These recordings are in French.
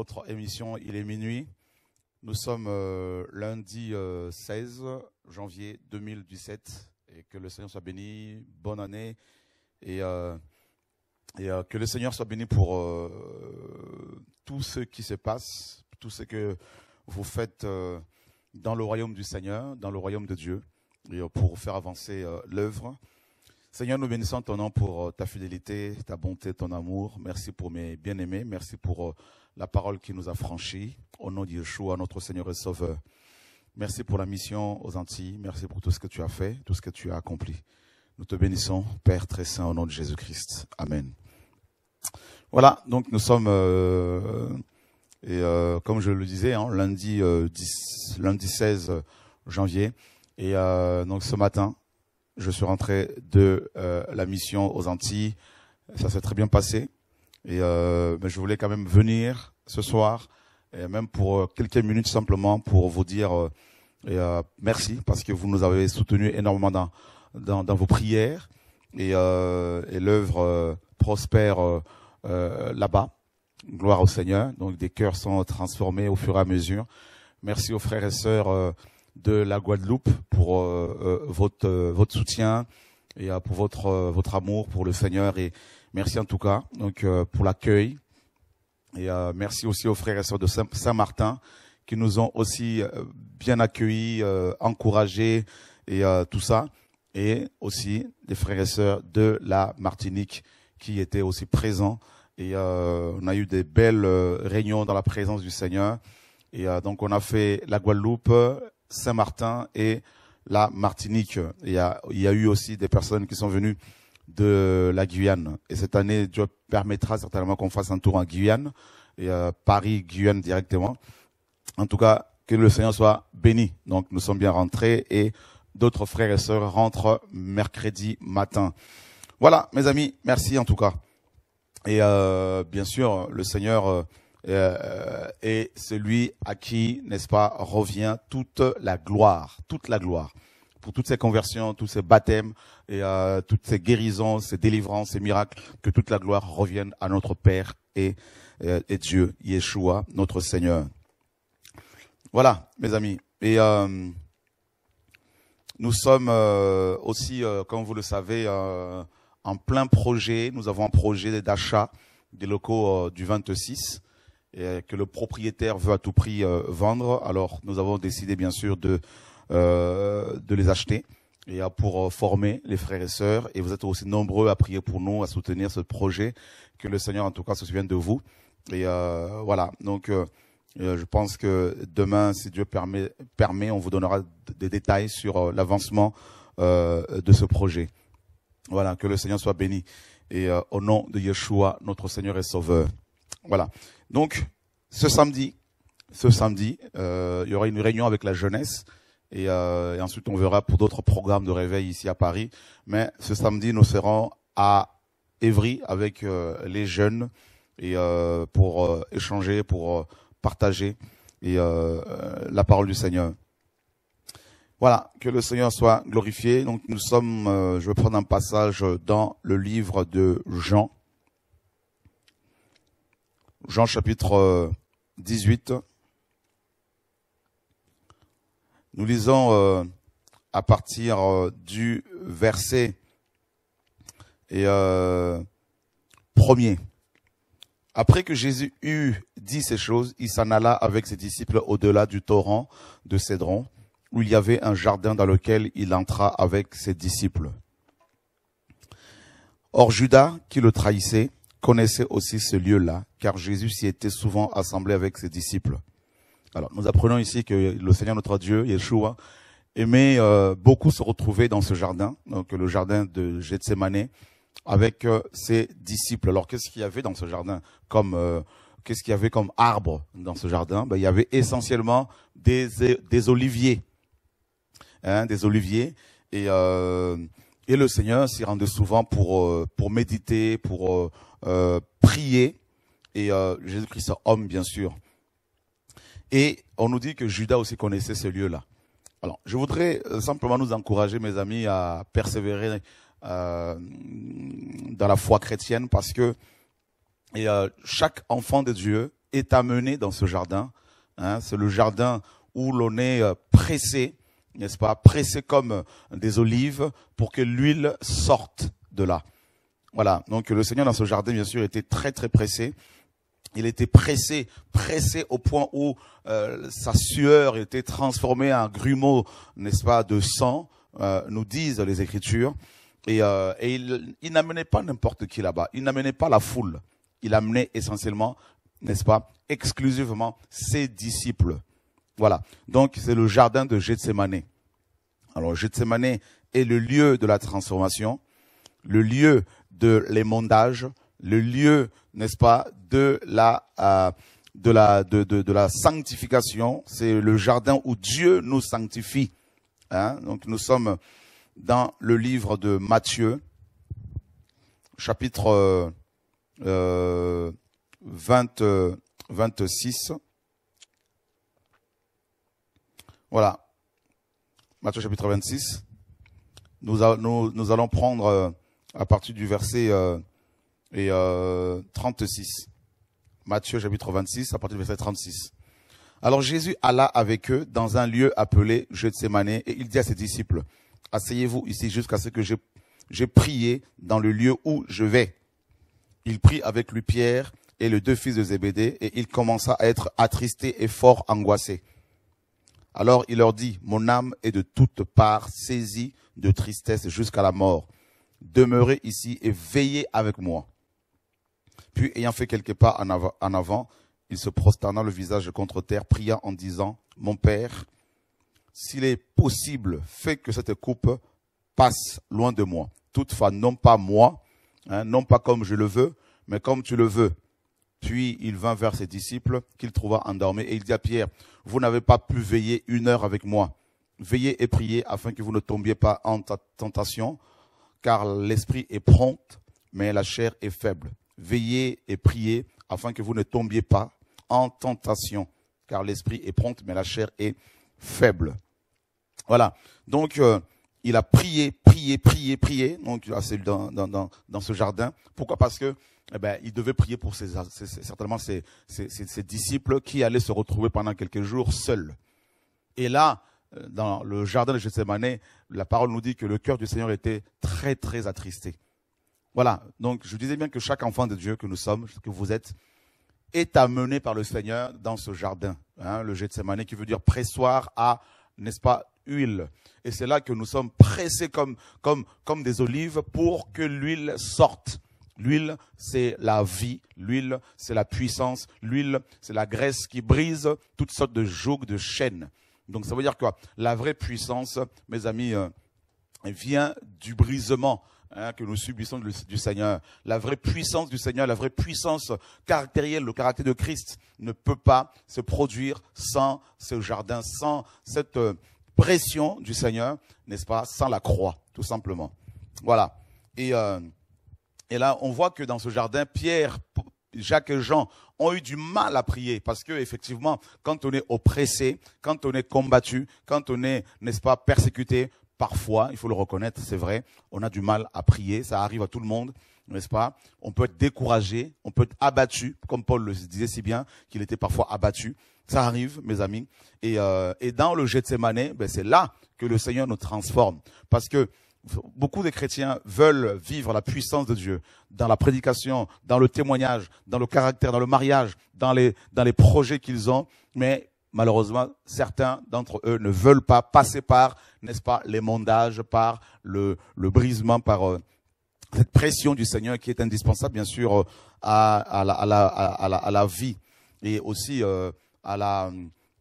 votre émission Il est minuit. Nous sommes euh, lundi 16 euh, janvier 2017 et que le Seigneur soit béni. Bonne année et, euh, et que le Seigneur soit béni pour tout ce qui se passe, tout ce que vous faites dans le royaume du Seigneur, dans le royaume de Dieu et pour faire avancer l'œuvre. Seigneur, nous bénissons ton nom pour ta fidélité, ta bonté, ton amour. Merci pour mes bien-aimés. Merci pour la parole qui nous a franchis. Au nom de Yeshua, notre Seigneur et Sauveur. Merci pour la mission aux Antilles. Merci pour tout ce que tu as fait, tout ce que tu as accompli. Nous te bénissons, Père très saint, au nom de Jésus-Christ. Amen. Voilà, donc nous sommes, euh, et euh, comme je le disais, hein, lundi, euh, lundi 16 janvier. Et donc ce matin, je suis rentré de la mission aux Antilles. Ça s'est très bien passé. Et euh, mais ben, je voulais quand même venir ce soir, et même pour euh, quelques minutes simplement, pour vous dire euh, euh, merci parce que vous nous avez soutenu énormément dans, dans, dans vos prières et, et l'œuvre prospère là-bas. Gloire au Seigneur. Donc des cœurs sont transformés au fur et à mesure. Merci aux frères et sœurs de la Guadeloupe pour votre votre soutien et pour votre votre amour pour le Seigneur et Merci en tout cas donc euh, pour l'accueil et euh, merci aussi aux frères et sœurs de Saint-Martin qui nous ont aussi euh, bien accueillis, encouragés et tout ça, et aussi les frères et sœurs de la Martinique qui étaient aussi présents. Et on a eu des belles réunions dans la présence du Seigneur. Et donc on a fait la Guadeloupe, Saint-Martin et la Martinique. Il y, a, il y a eu aussi des personnes qui sont venues de la Guyane. Et cette année, Dieu permettra certainement qu'on fasse un tour en Guyane, et euh, Paris, Guyane directement. En tout cas, que le Seigneur soit béni. Donc nous sommes bien rentrés et d'autres frères et sœurs rentrent mercredi matin. Voilà, mes amis, merci en tout cas. Et euh, bien sûr, le Seigneur euh, euh, est celui à qui, n'est-ce pas, revient toute la gloire, toute la gloire pour toutes ces conversions, tous ces baptêmes et euh, toutes ces guérisons, ces délivrances, ces miracles. Que toute la gloire revienne à notre Père et, euh, et, Dieu, Yeshua, notre Seigneur. Voilà, mes amis. Et euh, nous sommes aussi, comme vous le savez, en plein projet. Nous avons un projet d'achat des locaux du 26 et que le propriétaire veut à tout prix vendre. Alors, nous avons décidé, bien sûr, de euh, de les acheter et euh, pour euh, former les frères et sœurs. Et vous êtes aussi nombreux à prier pour nous, à soutenir ce projet. Que le Seigneur, en tout cas, se souvienne de vous. Et euh, voilà. Donc, je pense que demain, si Dieu permet, permet on vous donnera des détails sur l'avancement euh, de ce projet. Voilà. Que le Seigneur soit béni. Et au nom de Yeshua, notre Seigneur et Sauveur. Voilà. Donc, ce samedi, ce samedi, il y aura une réunion avec la jeunesse. Et, euh, et, ensuite on verra pour d'autres programmes de réveil ici à Paris. Mais ce samedi, nous serons à Évry avec euh, les jeunes et euh, pour euh, échanger, pour euh, partager et la parole du Seigneur. Voilà, que le Seigneur soit glorifié. Donc nous sommes, je vais prendre un passage dans le livre de Jean. Jean chapitre 18. Nous lisons euh, à partir euh, du verset et, euh, premier. Après que Jésus eut dit ces choses, il s'en alla avec ses disciples au-delà du torrent de Cédron, où il y avait un jardin dans lequel il entra avec ses disciples. Or Judas, qui le trahissait, connaissait aussi ce lieu-là, car Jésus s'y était souvent assemblé avec ses disciples. Alors, nous apprenons ici que le Seigneur notre Dieu, Yeshua, aimait euh, beaucoup se retrouver dans ce jardin, donc le jardin de Gethsemane, avec euh, ses disciples. Alors, qu'est-ce qu'il y avait dans ce jardin comme euh, qu'est-ce qu'il y avait comme arbre dans ce jardin ben, Il y avait essentiellement des, des oliviers. Hein, des oliviers. Et, et le Seigneur s'y rendait souvent pour, pour méditer, pour prier. Et Jésus-Christ, homme, bien sûr, et on nous dit que Judas aussi connaissait ce lieu-là. Alors, je voudrais euh, simplement nous encourager, mes amis, à persévérer euh, dans la foi chrétienne parce que et, euh, chaque enfant de Dieu est amené dans ce jardin. Hein, C'est le jardin où l'on est euh, pressé, n'est-ce pas, pressé comme des olives pour que l'huile sorte de là. Voilà, donc le Seigneur dans ce jardin, bien sûr, était très très pressé. Il était pressé, pressé au point où euh, sa sueur était transformée en grumeau, n'est-ce pas, de sang, euh, nous disent les Écritures. Euh, et, il, il n'amenait pas n'importe qui là-bas. Il n'amenait pas la foule. Il amenait essentiellement, n'est-ce pas, exclusivement ses disciples. Voilà. Donc c'est le jardin de Gethsemane. Alors Gethsemane est le lieu de la transformation, le lieu de l'émondage, le lieu, n'est-ce pas, euh, de la de la de, de, la sanctification. C'est le jardin où Dieu nous sanctifie. Hein. Donc nous sommes dans le livre de Matthieu, chapitre 20, euh, 26. Euh, voilà. Matthieu chapitre 26. Nous, nous, allons prendre à partir du verset et, 36. Matthieu chapitre 26, à partir du verset 36. Alors Jésus alla avec eux dans un lieu appelé Gethsemane et il dit à ses disciples, asseyez-vous ici jusqu'à ce que j'ai prié dans le lieu où je vais. Il prit avec lui Pierre et les deux fils de Zébédée et il commença à être attristé et fort angoissé. Alors il leur dit, mon âme est de toutes parts saisie de tristesse jusqu'à la mort. Demeurez ici et veillez avec moi. Puis, ayant fait quelques pas en, avant, il se prosterna le visage contre terre, pria en disant, Mon Père, s'il est possible, fais que cette coupe passe loin de moi. Toutefois, non pas moi, hein, non pas comme je le veux, mais comme tu le veux. Puis il vint vers ses disciples qu'il trouva endormis et il dit à Pierre, vous n'avez pas pu veiller une heure avec moi. Veillez et priez afin que vous ne tombiez pas en tentation, car l'esprit est prompt, mais la chair est faible. Veillez et priez afin que vous ne tombiez pas en tentation, car l'esprit est prompt, mais la chair est faible. Voilà. Donc, euh, il a prié, prié, prié, prié. Donc, ah, dans, dans, dans ce jardin. Pourquoi Parce que eh ben, il devait prier pour ses, certainement ses, ses, disciples qui allaient se retrouver pendant quelques jours seuls. Et là, euh, dans le jardin de Gethsemane, la parole nous dit que le cœur du Seigneur était très, très attristé. Voilà. Donc, je disais bien que chaque enfant de Dieu que nous sommes, que vous êtes, est amené par le Seigneur dans ce jardin. Hein, le Gethsemane qui veut dire pressoir à, n'est-ce pas, huile. Et c'est là que nous sommes pressés comme, des olives pour que l'huile sorte. L'huile, c'est la vie. L'huile, c'est la puissance. L'huile, c'est la graisse qui brise toutes sortes de jougs, de chaînes. Donc ça veut dire quoi La vraie puissance, mes amis, euh, vient du brisement Hein, que nous subissons du, Seigneur. La vraie puissance du Seigneur, la vraie puissance caractérielle, le caractère de Christ ne peut pas se produire sans ce jardin, sans cette euh, pression du Seigneur, n'est-ce pas, sans la croix, tout simplement. Voilà. Et, euh, et là, on voit que dans ce jardin, Pierre, Jacques et Jean ont eu du mal à prier parce que effectivement, quand on est oppressé, quand on est combattu, quand on est, n'est-ce pas, persécuté, parfois, il faut le reconnaître, c'est vrai, on a du mal à prier, ça arrive à tout le monde, n'est-ce pas On peut être découragé, on peut être abattu, comme Paul le disait si bien, qu'il était parfois abattu. Ça arrive, mes amis. Et, euh, et dans le Gethsemane, ben, c'est là que le Seigneur nous transforme. Parce que Beaucoup de chrétiens veulent vivre la puissance de Dieu dans la prédication, dans le témoignage, dans le caractère, dans le mariage, dans les, dans les projets qu'ils ont, mais malheureusement, certains d'entre eux ne veulent pas passer par, n'est-ce pas, les mondages, par le, le brisement, par euh, cette pression du Seigneur qui est indispensable, bien sûr, euh, à, à, la, à, la, à la, vie et aussi euh, à la,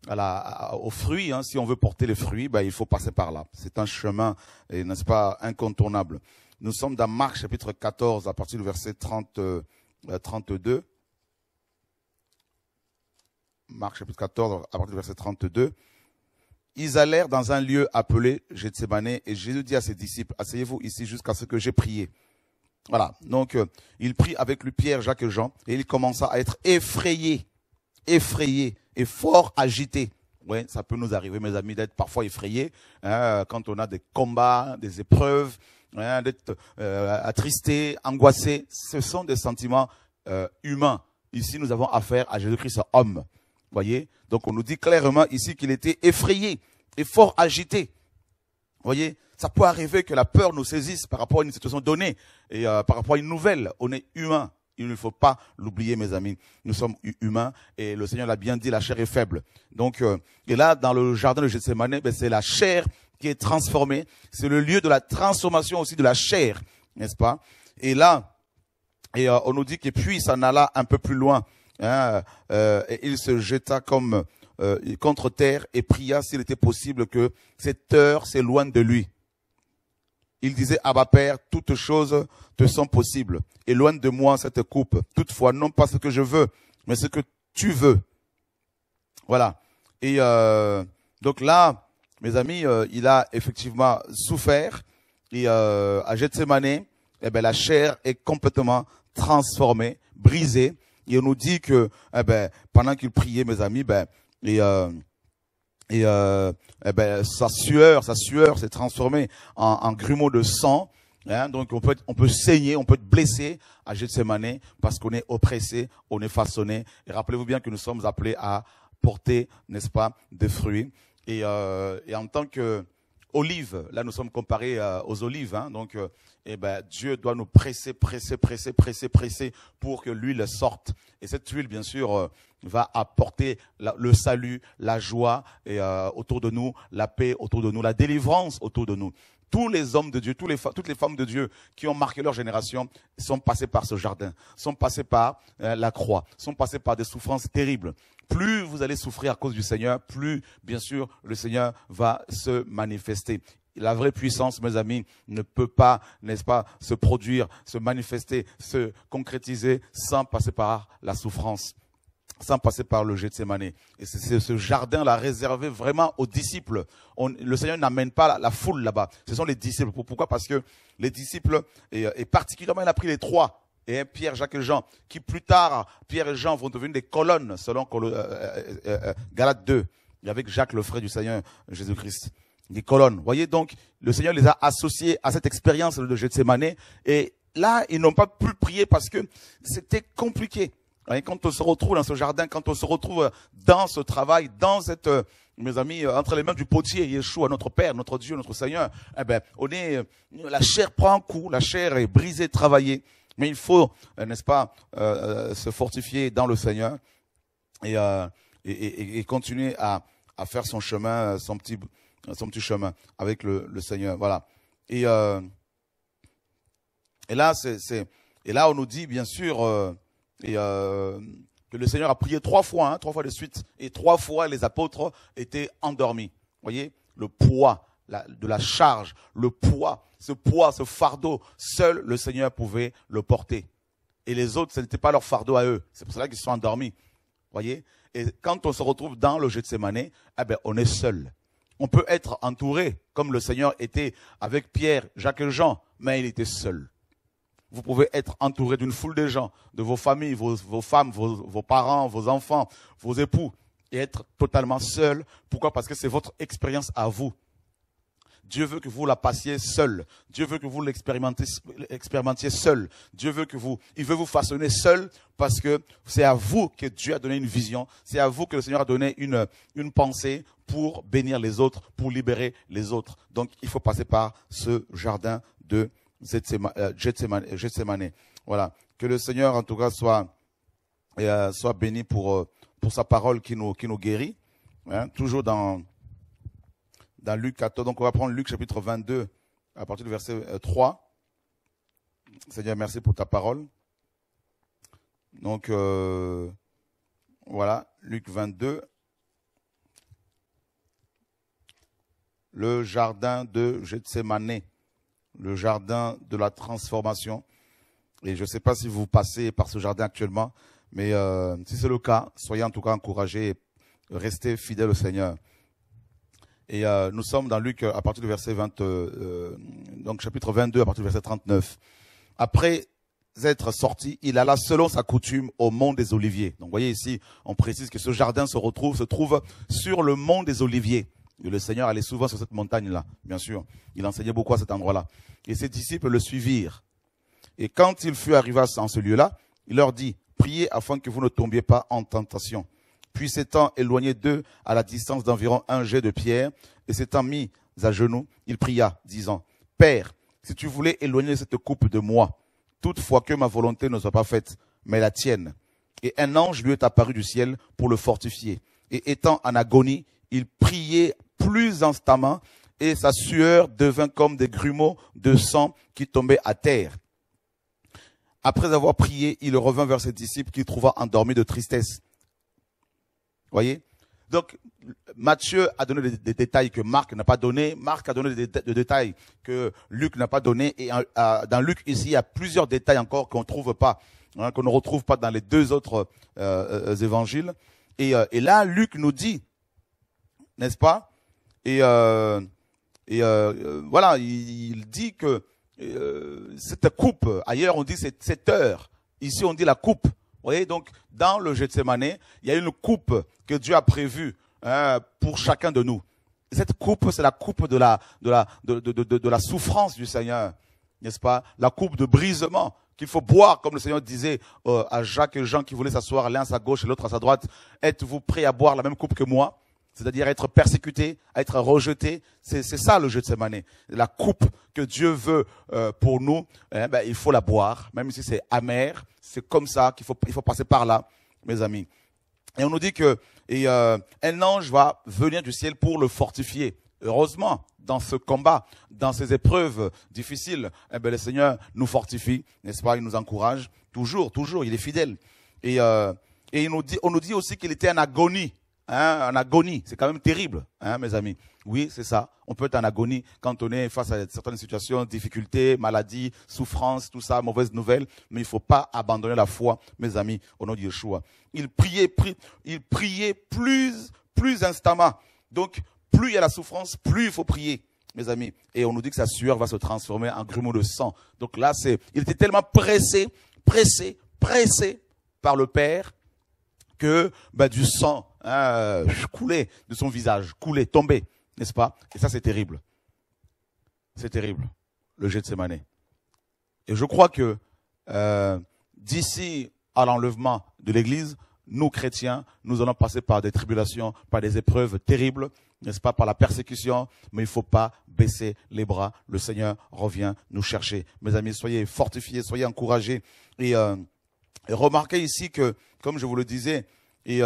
à la, aux fruits. Hein. Si on veut porter les fruits, ben, il faut passer par là. C'est un chemin, n'est-ce pas, incontournable. Nous sommes dans Marc chapitre 14 à partir du verset 30, 32. Marc chapitre 14, à partir du verset 32, ils allèrent dans un lieu appelé Gethsemane et Jésus dit à ses disciples, asseyez-vous ici jusqu'à ce que j'ai prié. Voilà. Donc, euh, il prit avec lui Pierre, Jacques et Jean et il commença à être effrayé, effrayé et fort agité. Oui, ça peut nous arriver, mes amis, d'être parfois effrayé hein, quand on a des combats, des épreuves, hein, d'être euh, attristé, angoissé. Ce sont des sentiments euh, humains. Ici, nous avons affaire à Jésus-Christ, homme. Voyez Donc on nous dit clairement ici qu'il était effrayé et fort agité. Voyez Ça peut arriver que la peur nous saisisse par rapport à une situation donnée et euh, par rapport à une nouvelle. On est humain. Il ne faut pas l'oublier, mes amis. Nous sommes humains et le Seigneur l'a bien dit, la chair est faible. Donc, euh, et là, dans le jardin de Gethsemane, ben, c'est la chair qui est transformée. C'est le lieu de la transformation aussi de la chair, n'est-ce pas Et là, et euh, on nous dit que puis en alla un peu plus loin Hein, euh, et il se jeta comme euh, contre terre et pria s'il était possible que cette heure s'éloigne de lui. Il disait, Abba Père, toutes choses te sont possibles. Éloigne de moi cette coupe. Toutefois, non pas ce que je veux, mais ce que tu veux. Voilà. Et euh, donc là, mes amis, il a effectivement souffert. Et euh, à Gethsemane, eh ben, la chair est complètement transformée, brisée. Et on nous dit que eh ben, pendant qu'il priait, mes amis, ben, et, euh, et, euh, eh ben, sa sueur, sa sueur s'est transformée en, grumeaux de sang. Hein. donc on peut, on peut saigner, on peut être blessé à Gethsemane parce qu'on est oppressé, on est façonné. Et rappelez-vous bien que nous sommes appelés à porter, n'est-ce pas, des fruits. Et, euh, et en tant que olives. Là, nous sommes comparés euh, aux olives. Hein. donc, euh, eh ben, Dieu doit nous presser, presser, presser, presser, presser pour que l'huile sorte. Et cette huile, bien sûr, euh, va apporter le salut, la joie et, autour de nous, la paix autour de nous, la délivrance autour de nous. Tous les hommes de Dieu, toutes les femmes de Dieu qui ont marqué leur génération sont passés par ce jardin, sont passés par euh, la croix, sont passés par des souffrances terribles. Plus vous allez souffrir à cause du Seigneur, plus, bien sûr, le Seigneur va se manifester. La vraie puissance, mes amis, ne peut pas, n'est-ce pas, se produire, se manifester, se concrétiser sans passer par la souffrance sans passer par le Gethsemane. Et c'est ce jardin l'a réservé vraiment aux disciples. le Seigneur n'amène pas la, foule là-bas. Ce sont les disciples. Pourquoi Parce que les disciples, et, particulièrement, il a pris les trois et Pierre, Jacques et Jean, qui plus tard, Pierre et Jean vont devenir des colonnes, selon euh, euh, euh, Galate 2, avec Jacques, le frère du Seigneur Jésus-Christ. Des colonnes. Voyez donc, le Seigneur les a associés à cette expérience de manées et là, ils n'ont pas pu prier parce que c'était compliqué. Hein, et quand on se retrouve dans ce jardin, quand on se retrouve euh, dans ce travail, dans cette, euh, mes amis, euh, entre les mains du potier, Yeshua, notre Père, notre Dieu, notre Seigneur, eh ben, on est, la chair prend un coup, la chair est brisée, travaillée. Mais il faut, n'est-ce pas, se fortifier dans le Seigneur et, et, et, et continuer à, à, faire son chemin, son petit, son petit chemin avec le, Seigneur. Voilà. Et, et là, c'est, et là, on nous dit, bien sûr, et euh, que le Seigneur a prié trois fois, hein, trois fois de suite, et trois fois les apôtres étaient endormis. Vous voyez, le poids la, de la charge, le poids, ce poids, ce fardeau, seul le Seigneur pouvait le porter. Et les autres, ce n'était pas leur fardeau à eux. C'est pour cela qu'ils sont endormis. voyez Et quand on se retrouve dans le Gethsemane, eh ben, on est seul. On peut être entouré, comme le Seigneur était avec Pierre, Jacques et Jean, mais il était seul. Vous pouvez être entouré d'une foule de gens, de vos familles, vos, femmes, vos, parents, vos enfants, vos époux, et être totalement seul. Pourquoi Parce que c'est votre expérience à vous. Dieu veut que vous la passiez seul. Dieu veut que vous l'expérimentiez seul. Dieu veut que vous, il veut vous façonner seul parce que c'est à vous que Dieu a donné une vision. C'est à vous que le Seigneur a donné une, une pensée pour bénir les autres, pour libérer les autres. Donc, il faut passer par ce jardin de euh, euh, Gethsemane. Voilà. Que le Seigneur, en tout cas, soit, euh, soit béni pour, pour sa parole qui nous, qui nous guérit. Hein, toujours dans, dans Luc 14. Donc, on va prendre Luc chapitre 22 à partir du verset 3. Seigneur, merci pour ta parole. Donc, voilà, Luc 22. Le jardin de Gethsemane le jardin de la transformation. Et je ne sais pas si vous passez par ce jardin actuellement, mais euh, si c'est le cas, soyez en tout cas encouragés et restez fidèles au Seigneur. Et euh, nous sommes dans Luc euh, à partir du verset 20, euh, euh, donc chapitre 22 à partir du verset 39. Après être sorti, il alla selon sa coutume au mont des Oliviers. Donc vous voyez ici, on précise que ce jardin se retrouve, se trouve sur le mont des Oliviers le Seigneur allait souvent sur cette montagne-là, bien sûr. Il enseignait beaucoup à cet endroit-là. Et ses disciples le suivirent. Et quand il fut arrivé en ce lieu-là, il leur dit, priez afin que vous ne tombiez pas en tentation. Puis s'étant éloigné d'eux à la distance d'environ un jet de pierre, et s'étant mis à genoux, il pria, disant, Père, si tu voulais éloigner cette coupe de moi, toutefois que ma volonté ne soit pas faite, mais la tienne. Et un ange lui est apparu du ciel pour le fortifier. Et étant en agonie, il priait plus instamment et sa sueur devint comme des grumeaux de sang qui tombaient à terre. Après avoir prié, il revint vers ses disciples qu'il trouva endormis de tristesse. Voyez Donc, Matthieu a donné des, détails que Marc n'a pas donné. Marc a donné des, détails que Luc n'a pas donné. Et euh, euh, dans Luc, ici, il y a plusieurs détails encore qu'on ne trouve pas, hein, qu'on ne retrouve pas dans les deux autres euh, évangiles. et là, Luc nous dit, n'est-ce pas et, euh, et euh, euh, voilà, il, dit que cette coupe, ailleurs on dit cette, heure, ici on dit la coupe. Vous voyez, donc dans le Gethsemane, il y a une coupe que Dieu a prévue hein, pour chacun de nous. Cette coupe, c'est la coupe de la, souffrance du Seigneur, n'est-ce pas La coupe de brisement qu'il faut boire, comme le Seigneur disait à Jacques et Jean qui voulaient s'asseoir l'un à sa gauche et l'autre à sa droite. Êtes-vous prêts à boire la même coupe que moi c'est-à-dire être persécuté, être rejeté. C'est ça le jeu de cette année. La coupe que Dieu veut euh, pour nous, eh ben, il faut la boire, même si c'est amer. C'est comme ça qu'il faut, il faut passer par là, mes amis. Et on nous dit que et, euh, un ange va venir du ciel pour le fortifier. Heureusement, dans ce combat, dans ces épreuves difficiles, eh ben, le Seigneur nous fortifie, n'est-ce pas Il nous encourage toujours, toujours. Il est fidèle. Et, euh, et il nous dit, on nous dit aussi qu'il était en agonie Hein, en agonie. C'est quand même terrible, hein, mes amis. Oui, c'est ça. On peut être en agonie quand on est face à certaines situations, difficultés, maladies, souffrances, tout ça, mauvaises nouvelles. Mais il ne faut pas abandonner la foi, mes amis, au nom de Yeshua. Il priait, il priait plus, plus instamment. Donc, plus il y a la souffrance, plus il faut prier mes amis. Et on nous dit que sa sueur va se transformer en grumeaux de sang. Donc là, c'est, il était tellement pressé, pressé, pressé par le Père que ben, du sang euh, couler de son visage, couler, tomber, n'est-ce pas Et ça, c'est terrible. C'est terrible, le jet de manées. Et je crois que euh, d'ici à l'enlèvement de l'Église, nous chrétiens, nous allons passer par des tribulations, par des épreuves terribles, n'est-ce pas, par la persécution, mais il ne faut pas baisser les bras. Le Seigneur revient nous chercher. Mes amis, soyez fortifiés, soyez encouragés. Et, euh, remarquez ici que, comme je vous le disais, et,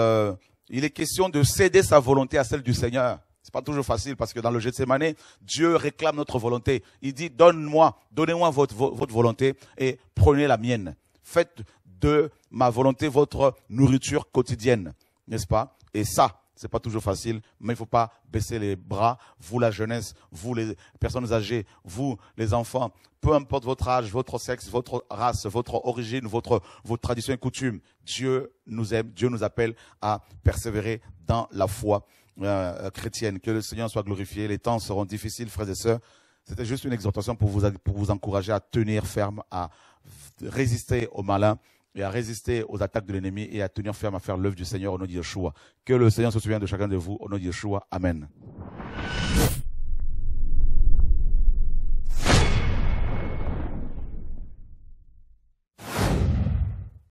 il est question de céder sa volonté à celle du Seigneur. C'est pas toujours facile parce que dans le Gethsemane, Dieu réclame notre volonté. Il dit, donne-moi, donnez-moi votre volonté et prenez la mienne. Faites de ma volonté votre nourriture quotidienne. N'est-ce pas? Et ça, ce n'est pas toujours facile, mais il ne faut pas baisser les bras. Vous, la jeunesse, vous, les personnes âgées, vous, les enfants, peu importe votre âge, votre sexe, votre race, votre origine, votre, votre tradition et coutume, Dieu nous aime, Dieu nous appelle à persévérer dans la foi euh, chrétienne. Que le Seigneur soit glorifié. Les temps seront difficiles, frères et sœurs. C'était juste une exhortation pour vous, pour vous encourager à tenir ferme, à résister au malin et à résister aux attaques de l'ennemi et à tenir ferme à faire l'œuvre du Seigneur au nom de Yeshua. Que le Seigneur se souvienne de chacun de vous au nom de Yeshua. Amen.